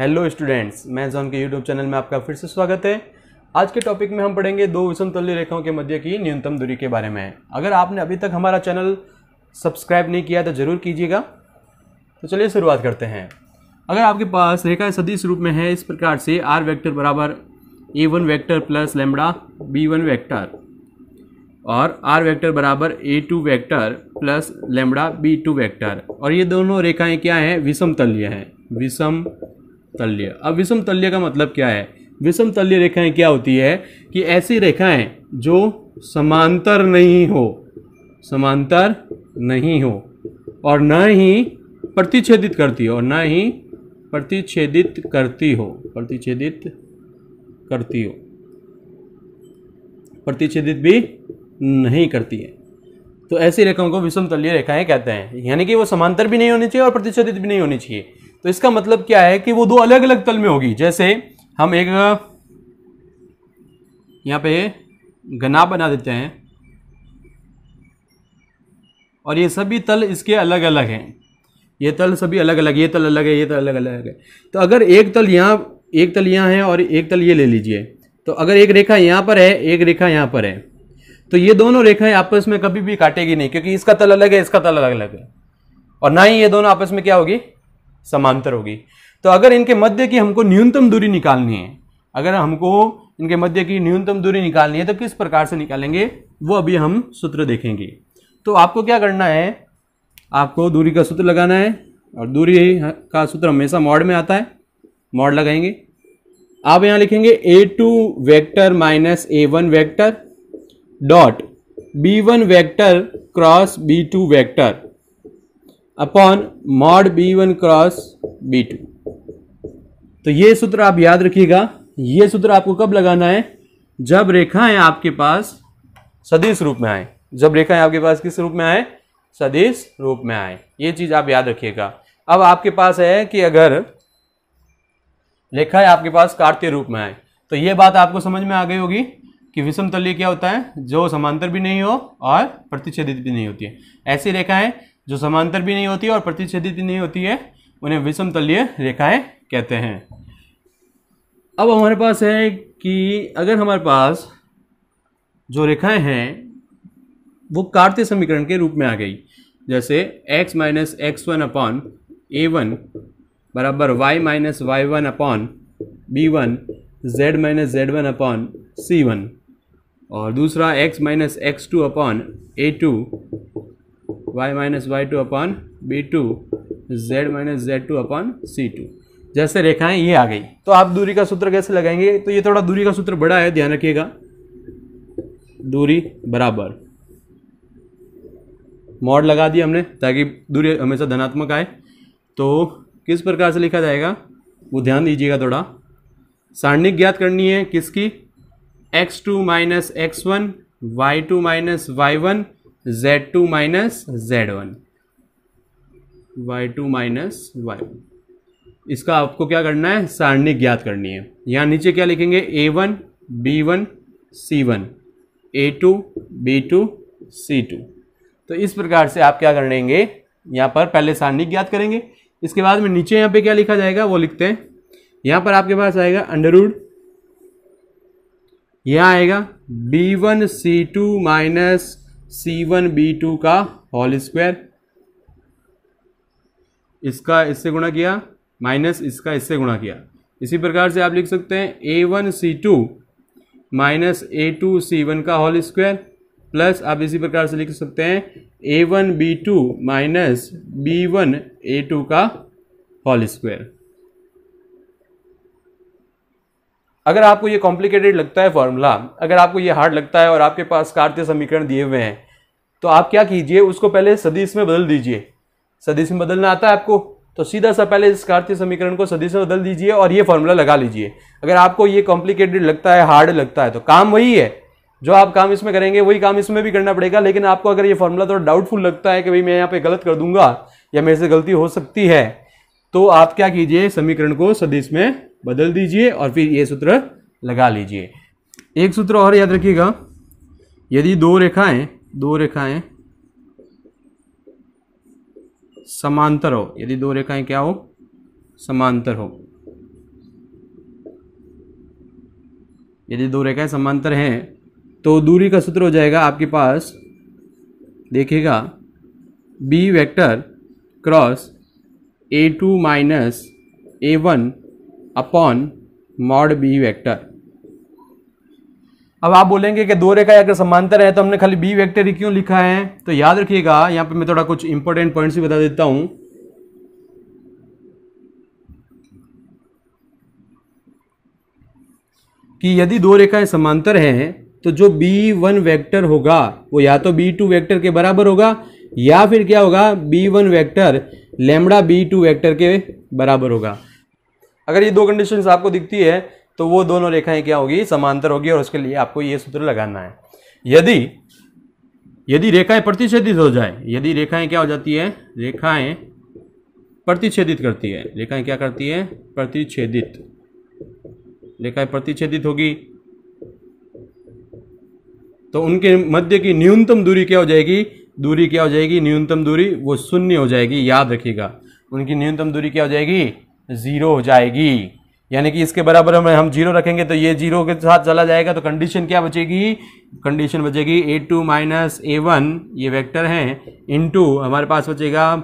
hello students मैं John के YouTube channel में आपका फिर से स्वागत है आज के टॉपिक में हम पढ़ेंगे दो विषम तल्य रेखाओं के मध्य की न्यूनतम दूरी के बारे में अगर आपने अभी तक हमारा चैनल सब्सक्राइब नहीं किया तो ज़रूर कीजिएगा तो चलिए शुरुआत करते हैं अगर आपके पास रेखा सदिश रूप में है इस प्रकार से आर वैक्टर बराबर A one vector plus lambda B one vector और आर वैक्टर बराबर A two vector plus lambda B two vector और ये दोनों रेखाएँ क्या हैं विषम तल्य हैं विषम तल्य अब विषम तल्य का मतलब क्या है विषम तल्य रेखाएं क्या होती है कि ऐसी रेखाएं जो समांतर नहीं हो समांतर नहीं हो और न ही प्रतिच्छेदित करती हो और न ही प्रतिच्छेदित करती हो प्रतिच्छेदित करती हो प्रतिच्छेदित भी नहीं करती है तो ऐसी रेखाओं को विषम तल्य रेखाएं कहते हैं यानी कि वो समांतर भी नहीं होनी चाहिए और प्रतिच्छेदित भी नहीं होनी चाहिए तो इसका मतलब क्या है कि वो दो अलग अलग तल में होगी जैसे हम एक यहाँ पे गना बना देते हैं और ये सभी तल इसके अलग अलग हैं ये तल सभी अलग अलग ये तल अलग है ये तल अलग अलग है तो अगर एक तल यहाँ एक तल यहाँ है और एक तल ये ले लीजिए तो अगर एक रेखा यहाँ पर है एक रेखा यहाँ पर है तो ये दोनों रेखाएं आपस में कभी भी काटेगी नहीं क्योंकि इसका तल अलग है इसका तल अलग अलग है और ना ही ये दोनों आपस में क्या होगी समांतर होगी तो अगर इनके मध्य की हमको न्यूनतम दूरी निकालनी है अगर हमको इनके मध्य की न्यूनतम दूरी निकालनी है तो किस प्रकार से निकालेंगे वो अभी हम सूत्र देखेंगे तो आपको क्या करना है आपको दूरी का सूत्र लगाना है और दूरी का सूत्र हमेशा मॉड में आता है मॉड लगाएंगे आप यहाँ लिखेंगे A two vector minus A one vector dot B one vector cross B two vector upon mod B one cross B two तो ये सूत्र आप याद रखिएगा ये सूत्र आपको कब लगाना है जब रेखाएं आपके पास सदिश रूप में आए जब रेखाएं आपके पास किस रूप में आए सदिश रूप में आए ये चीज आप याद रखिएगा अब आपके पास है कि अगर रेखाएं आपके पास कार्तीय रूप में आए तो ये बात आपको समझ में आ गई होगी कि विषम तल्य क्या होता है जो समांतर भी नहीं हो और प्रतिच्छेदित भी नहीं होती है ऐसी रेखाएं जो समांतर भी नहीं होती और प्रतिच्छेदित भी नहीं होती है उन्हें विषम तलीय रेखाएं कहते हैं अब हमारे पास है कि अगर हमारे पास जो रेखाएं हैं वो कार्तीय समीकरण के रूप में आ गई जैसे x minus X one upon A one बराबर y minus Y one upon B one Z minus Z one upon C one और दूसरा x minus X two upon A two Y minus Y two upon B two Z minus Z two upon C two जैसे रेखाएं ये आ गई तो आप दूरी का सूत्र कैसे लगाएंगे तो ये थोड़ा दूरी का सूत्र बड़ा है ध्यान रखिएगा दूरी बराबर मॉड लगा दिया हमने ताकि दूरी हमेशा धनात्मक आए तो किस प्रकार से लिखा जाएगा वो ध्यान दीजिएगा थोड़ा सारणिक ज्ञात करनी है किसकी x2 two minus X one Y two minus Y one Z two minus Z one Y two minus Y one इसका आपको क्या करना है सारणी ज्ञात करनी है यहाँ नीचे क्या लिखेंगे A one B one C one A two B two C two तो इस प्रकार से आप क्या करेंगे यहाँ पर पहले सारणी ज्ञात करेंगे इसके बाद में नीचे यहाँ पे क्या लिखा जाएगा वो लिखते हैं यहाँ पर आपके पास आएगा अंडरवुड यहाँ आएगा B one C two minus C one B two का होल स्क्वायर इसका इससे गुणा किया माइनस इसका इससे गुणा किया इसी प्रकार से आप लिख सकते हैं A one C two minus A two C one का होल स्क्वायर प्लस आप इसी प्रकार से लिख सकते हैं A one B two minus B one A two का होल स्क्वायर अगर आपको ये कॉम्प्लिकेटेड लगता है फार्मूला अगर आपको ये हार्ड लगता है और आपके पास कार्तीय समीकरण दिए हुए हैं तो आप क्या कीजिए उसको पहले सदिश में बदल दीजिए सदिश में बदलना आता है आपको तो सीधा सा पहले इस कार्तीय समीकरण को सदिश में बदल दीजिए और ये फार्मूला लगा लीजिए अगर आपको ये कॉम्प्लिकेटेड लगता है हार्ड लगता है तो काम वही है जो आप काम इसमें करेंगे वही काम इसमें भी करना पड़ेगा लेकिन आपको अगर ये फार्मूला थोड़ा डाउटफुल लगता है कि भाई मैं यहाँ पे गलत कर दूंगा या मेरे से गलती हो सकती है तो आप क्या कीजिए समीकरण को सदिश में बदल दीजिए और फिर ये सूत्र लगा लीजिए एक सूत्र और याद रखिएगा यदि दो रेखाएं दो रेखाएं समांतर हो यदि दो रेखाएं क्या हो समांतर हो यदि दो रेखाएं समांतर हैं तो दूरी का सूत्र हो जाएगा आपके पास देखिएगा B vector cross A two minus A one upon mod B vector अब आप बोलेंगे कि दो रेखा अगर समांतर है तो हमने खाली बी वेक्टर ही क्यों लिखा है तो याद रखिएगा यहां पे मैं थोड़ा कुछ इंपॉर्टेंट पॉइंट्स भी बता देता हूं कि यदि दो रेखाएं समांतर हैं तो जो बी वन वैक्टर होगा वो या तो बी टू वैक्टर के बराबर होगा या फिर क्या होगा B one vector lambda B two vector के बराबर होगा अगर ये दो कंडीशन आपको दिखती है तो वो दोनों रेखाएं क्या होगी समांतर होगी और उसके लिए आपको ये सूत्र लगाना है यदि यदि रेखाएं प्रतिच्छेदित हो जाए यदि रेखाएं क्या हो जाती है रेखाएं प्रतिच्छेदित करती है रेखाएं क्या करती है प्रतिच्छेदित रेखाएं प्रतिच्छेदित होगी तो उनके मध्य की न्यूनतम दूरी क्या हो जाएगी दूरी क्या हो जाएगी न्यूनतम दूरी वो शून्य हो जाएगी याद रखिएगा उनकी न्यूनतम दूरी क्या हो जाएगी ज़ीरो हो जाएगी यानी कि इसके बराबर हमें हम जीरो रखेंगे तो ये जीरो के साथ चला जाएगा तो कंडीशन क्या बचेगी कंडीशन बचेगी A two minus A one ये वेक्टर हैं इनटू हमारे पास बचेगा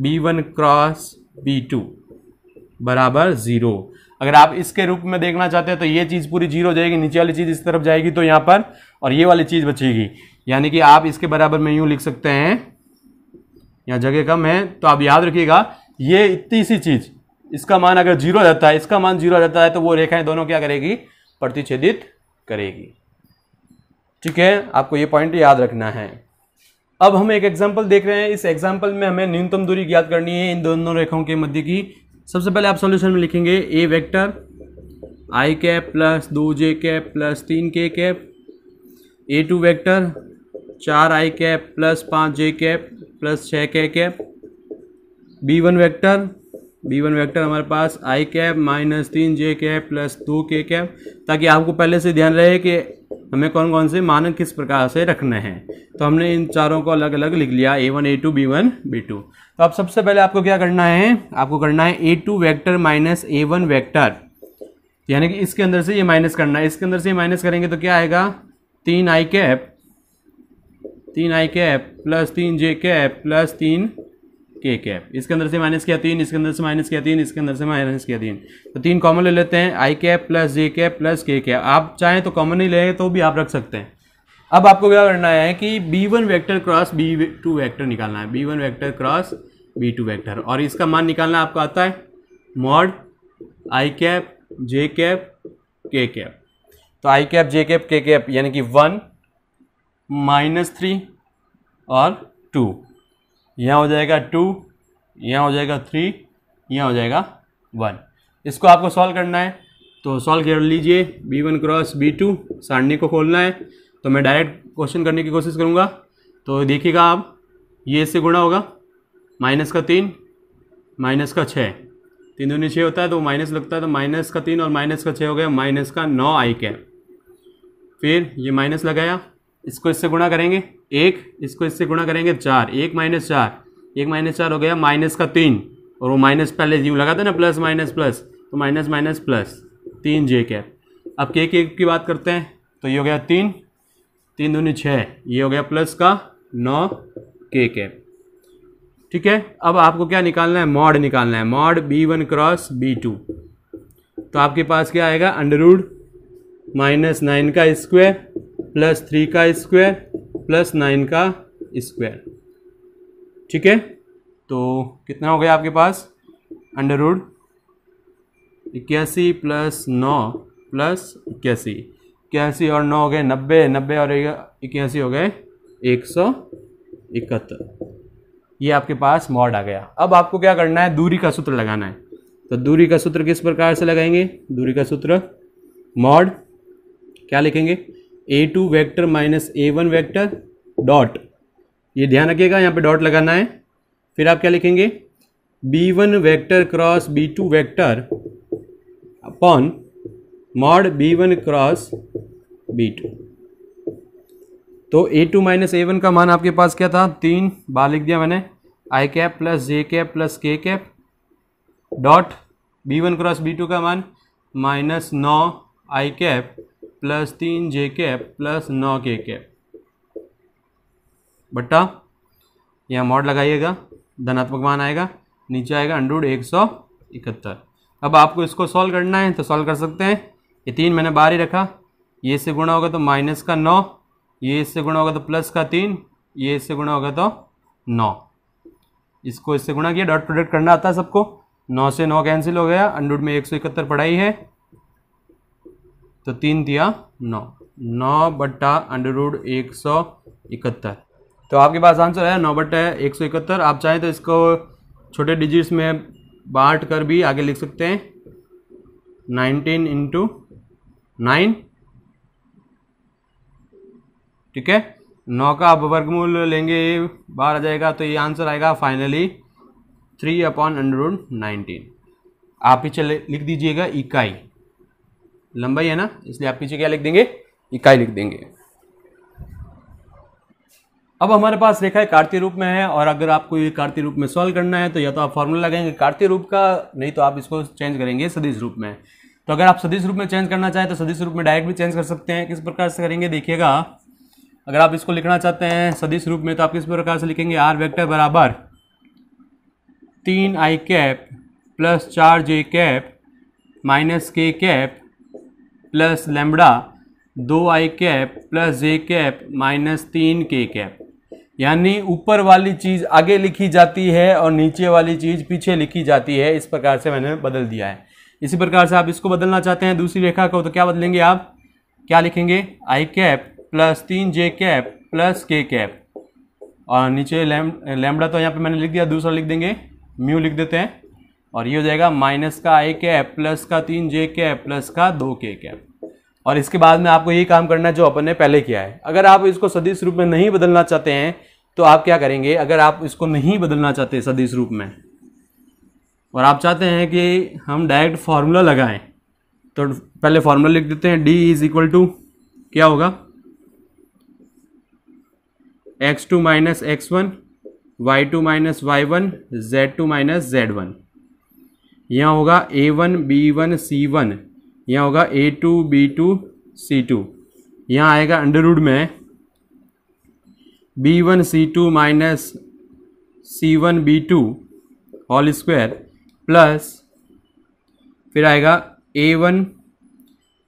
B one cross B two बराबर जीरो अगर आप इसके रूप में देखना चाहते हैं तो ये चीज़ पूरी जीरो जाएगी नीचे वाली चीज़ इस तरफ जाएगी तो यहाँ पर और ये वाली चीज़ बचेगी यानी कि आप इसके बराबर में यूँ लिख सकते हैं यहाँ जगह कम है तो आप याद रखिएगा ये इतनी सी चीज़ इसका मान अगर जीरो रहता है इसका मान जीरो रहता है तो वो रेखाएं दोनों क्या करेगी प्रतिच्छेदित करेगी ठीक है आपको ये पॉइंट याद रखना है अब हम एक एग्जाम्पल देख रहे हैं इस एग्जाम्पल में हमें न्यूनतम दूरी ज्ञात करनी है इन दोनों रेखाओं के मध्य की सबसे पहले आप सॉल्यूशन में लिखेंगे A vector I cap plus दो जे कैप प्लस तीन K cap A to vector चार आई कैप प्लस पाँच जे कैप प्लस छः के cap B one vector B one vector हमारे पास आई कैप माइनस तीन जे कैप प्लस दो के कैप ताकि आपको पहले से ध्यान रहे कि हमें कौन कौन से मानक किस प्रकार से रखने हैं तो हमने इन चारों को अलग अलग लिख लिया A one A two B one B two तो अब सबसे पहले आपको क्या करना है आपको करना है A two vector minus A one vector यानी कि इसके अंदर से ये माइनस करना है इसके अंदर से ये माइनस करेंगे तो क्या आएगा तीन आई कैप तीन आई कैप प्लस तीन जे कैप प्लस तीन के कैप इसके अंदर से माइनस किया तीन इसके अंदर से माइनस किया तीन इसके अंदर से माइनस किया तीन तो तीन कॉमन ले लेते हैं I cap plus J cap plus K cap आप चाहें तो कॉमन ही लेंगे तो भी आप रख सकते हैं अब आपको क्या करना है कि B one vector cross B two vector निकालना है B one vector cross B two vector और इसका मान निकालना आपको आता है mod I cap J cap K cap तो I cap J cap K cap यानी कि वन माइनस थ्री और टू यहाँ हो जाएगा टू यहाँ हो जाएगा थ्री यहाँ हो जाएगा वन इसको आपको सॉल्व करना है तो सॉल्व कर लीजिए B one cross B two सारणी को खोलना है तो मैं डायरेक्ट क्वेश्चन करने की कोशिश करूँगा तो देखिएगा आप ये इससे गुणा होगा माइनस का तीन माइनस का छः तीन दूनी छः होता है तो माइनस लगता है तो माइनस का तीन और माइनस का छः हो गया माइनस का नौ आई कैप फिर ये माइनस लगाया इसको इससे गुणा करेंगे एक इसको इससे गुणा करेंगे चार एक माइनस चार एक माइनस चार हो गया माइनस का तीन और वो माइनस पहले यू लगा था ना प्लस माइनस प्लस तो माइनस माइनस प्लस तीन जे कैप अब के के की बात करते हैं तो ये हो गया तीन तीन दूनी छः ये हो गया प्लस का नौ के कैप ठीक है अब आपको क्या निकालना है मॉड निकालना है mod B one cross B two तो आपके पास क्या आएगा अंडरूड माइनस नाइन का स्क्वायर प्लस थ्री का स्क्वायर प्लस नाइन का स्क्वायर ठीक है तो कितना हो गया आपके पास अंडर रूड इक्यासी प्लस नौ प्लस इक्यासी इक्यासी और नौ हो गए नब्बे नब्बे और इक्यासी हो गए एक सौ इकहत्तर ये आपके पास मॉड आ गया अब आपको क्या करना है दूरी का सूत्र लगाना है तो दूरी का सूत्र किस प्रकार से लगाएंगे दूरी का सूत्र मॉड क्या लिखेंगे A two vector minus A one vector dot ये ध्यान रखिएगा यहाँ पे डॉट लगाना है फिर आप क्या लिखेंगे B one vector cross B two vector upon mod B one cross B two तो A two minus A one का मान आपके पास क्या था तीन बार लिख दिया मैंने I cap plus J cap plus K cap dot B one cross B two का मान माइनस नौ आई कैप प्लस तीन जे कैप प्लस नौ के कैप बट्टा यहाँ मॉड लगाइएगा धनात्मक मान आएगा नीचे आएगा अंडरूड एक सौ इकहत्तर अब आपको इसको सॉल्व करना है तो सॉल्व कर सकते हैं ये तीन मैंने बाहर ही रखा ये इससे गुणा होगा तो माइनस का नौ ये इससे गुणा होगा तो प्लस का तीन ये इससे गुणा होगा तो नौ इसको इससे गुणा किया डॉट प्रोडक्ट करना आता है सबको नौ से नौ कैंसिल हो गया अंडरूड में एक सौ इकहत्तर पढ़ाई है तो तीन दिया नौ नौ बट्टा अंडर रूड एक सौ इकहत्तर तो आपके पास आंसर है नौ बट्टा एक सौ इकहत्तर आप चाहें तो इसको छोटे डिजिट्स में बांट कर भी आगे लिख सकते हैं नाइनटीन इंटू नाइन ठीक है नौ का आप वर्गमूल लेंगे बाहर आ जाएगा तो ये आंसर आएगा finally three upon under root nineteen आप पीछे लिख दीजिएगा इकाई लंबाई है ना इसलिए आप पीछे क्या लिख देंगे इकाई लिख देंगे अब हमारे पास रेखा है कार्तीय रूप में है और अगर आपको ये कार्तीय रूप में सॉल्व करना है तो या तो आप फॉर्मूला लगाएंगे कार्तीय रूप का नहीं तो आप इसको चेंज करेंगे सदिश रूप में तो अगर आप सदिश रूप में चेंज करना चाहें तो सदिश रूप में डायरेक्ट भी चेंज कर सकते हैं किस प्रकार से करेंगे देखिएगा अगर आप इसको लिखना चाहते हैं सदिश रूप में तो आप किस प्रकार से लिखेंगे आर वैक्टर बराबर तीन आई कैप प्लस चार J cap minus K cap plus lambda दो I cap plus J cap minus तीन के कैप यानी ऊपर वाली चीज़ आगे लिखी जाती है और नीचे वाली चीज़ पीछे लिखी जाती है इस प्रकार से मैंने बदल दिया है इसी प्रकार से आप इसको बदलना चाहते हैं दूसरी रेखा को तो क्या बदलेंगे आप क्या लिखेंगे आई कैप प्लस तीन J cap plus K cap और नीचे लैम लेम, लैमडा तो यहाँ पे मैंने लिख दिया दूसरा लिख देंगे म्यू लिख देते हैं और ये हो जाएगा माइनस का आई कैप प्लस का तीन जे कैप प्लस का दो के कैप और इसके बाद में आपको ये काम करना है जो अपन ने पहले किया है अगर आप इसको सदिश रूप में नहीं बदलना चाहते हैं तो आप क्या करेंगे अगर आप इसको नहीं बदलना चाहते सदिश रूप में और आप चाहते हैं कि हम डायरेक्ट फार्मूला लगाएं तो पहले फार्मूला लिख देते हैं डी इज इक्वल टू क्या होगा X two minus X one Y two minus Y one Z two minus Z one यहाँ होगा A one B one C one यहाँ होगा A two B two C two यहाँ आएगा under root में B one C two minus C one B two whole square plus फिर आएगा ए one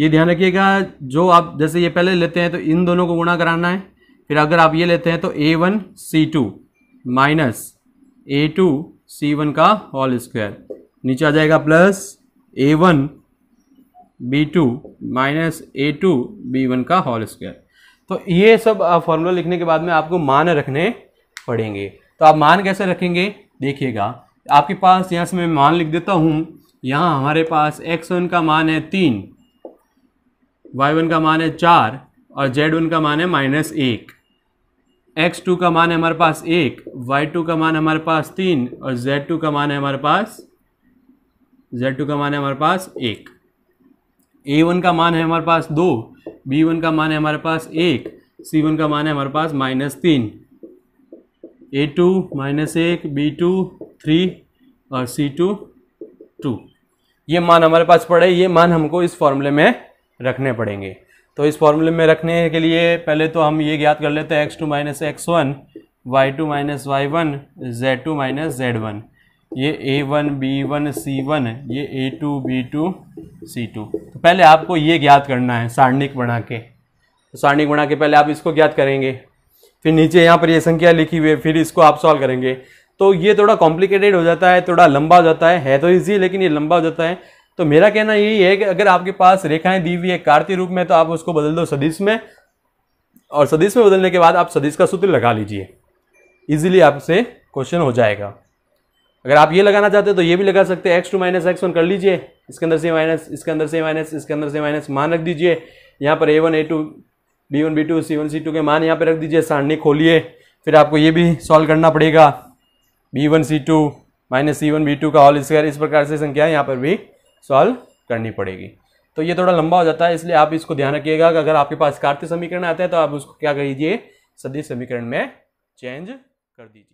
ये ध्यान रखिएगा जो आप जैसे ये पहले लेते हैं तो इन दोनों को गुणा कराना है फिर अगर आप ये लेते हैं तो A one C two minus A two C one का ऑल स्क्वायर नीचे आ जाएगा plus A one B two minus A two B one का होल स्क्वायर तो ये सब फॉर्मूला लिखने के बाद में आपको मान रखने पड़ेंगे तो आप मान कैसे रखेंगे देखिएगा आपके पास यहाँ से मैं मान लिख देता हूँ यहाँ हमारे पास एक्स वन का मान है तीन वाई वन का मान है चार और जेड वन का मान है माइनस एक एक्स टू का मान है हमारे पास एक वाई टू का मान हमारे पास तीन और जेड टू का मान है हमारे पास जेड टू का मान है हमारे पास एक ए वन का मान है हमारे पास दो बी वन का मान है हमारे पास एक सी वन का मान है हमारे पास माइनस तीन ए टू माइनस एक बी टू थ्री और सी टू टू ये मान हमारे पास पड़े ये मान हमको इस फॉर्मूले में रखने पड़ेंगे तो इस फॉर्मूले में रखने के लिए पहले तो हम ये ज्ञात कर लेते हैं X two minus X one Y two minus Y one Z two minus Z one ये A one B one C one ये A two B two C two तो पहले आपको ये ज्ञात करना है सारणिक बना के तो सारणिक बना के पहले आप इसको ज्ञात करेंगे फिर नीचे यहाँ पर ये संख्या लिखी हुई है फिर इसको आप सॉल्व करेंगे तो ये थोड़ा कॉम्प्लिकेटेड हो जाता है थोड़ा लंबा हो जाता है है तो ईजी लेकिन ये लंबा हो जाता है तो मेरा कहना यही है कि अगर आपके पास रेखाएं दी हुई है कार्तिक रूप में तो आप उसको बदल दो सदिश में और सदिश में बदलने के बाद आप सदिश का सूत्र लगा लीजिए इजीली आपसे क्वेश्चन हो जाएगा अगर आप ये लगाना चाहते हैं तो ये भी लगा सकते हैं X two minus X one कर लीजिए इसके अंदर से माइनस इसके अंदर से माइनस इसके अंदर से माइनस मान रख दीजिए यहाँ पर A one A two B one B two C one C two के मान यहाँ पर रख दीजिए सारणी खोलिए फिर आपको ये भी सॉल्व करना पड़ेगा B one C two minus C one B two का ऑल स्क्वायर इस प्रकार से संख्या यहाँ पर भी सॉल्व करनी पड़ेगी तो ये थोड़ा लंबा हो जाता है इसलिए आप इसको ध्यान रखिएगा कि अगर आपके पास कार्तीय समीकरण आता है तो आप उसको क्या करिए सदी समीकरण में चेंज कर दीजिए